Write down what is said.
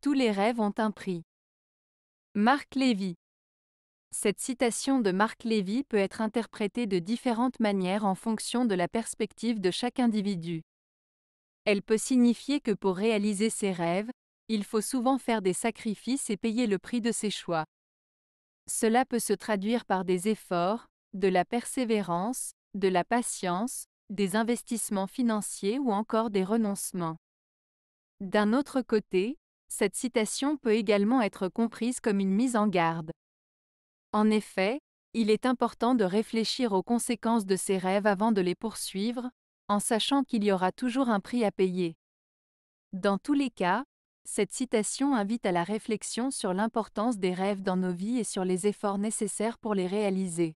Tous les rêves ont un prix. Marc Lévy. Cette citation de Marc Lévy peut être interprétée de différentes manières en fonction de la perspective de chaque individu. Elle peut signifier que pour réaliser ses rêves, il faut souvent faire des sacrifices et payer le prix de ses choix. Cela peut se traduire par des efforts, de la persévérance, de la patience, des investissements financiers ou encore des renoncements. D'un autre côté, cette citation peut également être comprise comme une mise en garde. En effet, il est important de réfléchir aux conséquences de ses rêves avant de les poursuivre, en sachant qu'il y aura toujours un prix à payer. Dans tous les cas, cette citation invite à la réflexion sur l'importance des rêves dans nos vies et sur les efforts nécessaires pour les réaliser.